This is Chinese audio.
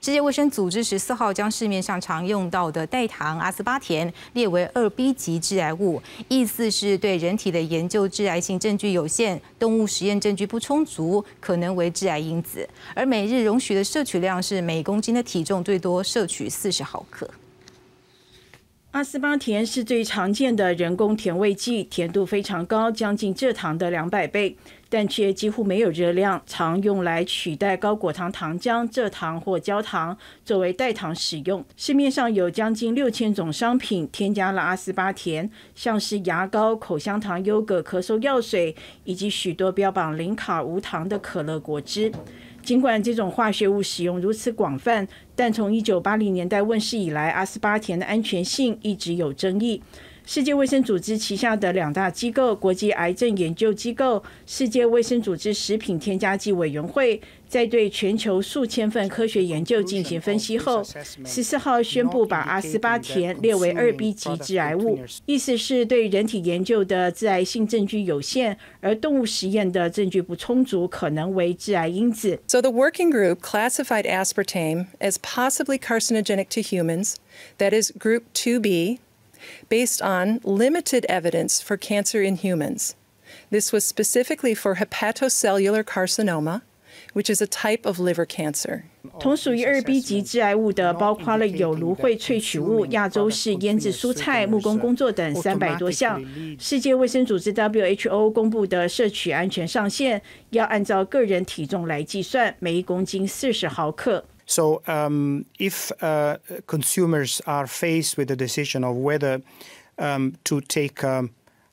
世界卫生组织十四号将市面上常用到的代糖阿斯巴甜列为二 B 级致癌物，意思是对人体的研究致癌性证据有限，动物实验证据不充足，可能为致癌因子。而每日容许的摄取量是每公斤的体重最多摄取四十毫克。阿斯巴甜是最常见的人工甜味剂，甜度非常高，将近蔗糖的两百倍，但却几乎没有热量，常用来取代高果糖糖浆、蔗糖或焦糖作为代糖使用。市面上有将近六千种商品添加了阿斯巴甜，像是牙膏、口香糖、优格、咳嗽药水，以及许多标榜零卡无糖的可乐果汁。尽管这种化学物使用如此广泛，但从1980年代问世以来，阿斯巴甜的安全性一直有争议。世界卫生组织旗下的两大机构——国际癌症研究机构、世界卫生组织食品添加剂委员会，在对全球数千份科学研究进行分析后，十四号宣布把阿斯巴甜列为二 B 级致癌物，意思是对人体研究的致癌性证据有限，而动物实验的证据不充足，可能为致癌因子。So the working group classified aspartame as possibly carcinogenic to humans, that is group two B. Based on limited evidence for cancer in humans, this was specifically for hepatocellular carcinoma, which is a type of liver cancer. 同属于二 B 级致癌物的，包括了有芦荟萃取物、亚洲式腌制蔬菜、木工工作等三百多项。世界卫生组织 WHO 公布的摄取安全上限，要按照个人体重来计算，每一公斤四十毫克。So um, if uh, consumers are faced with the decision of whether um, to take um,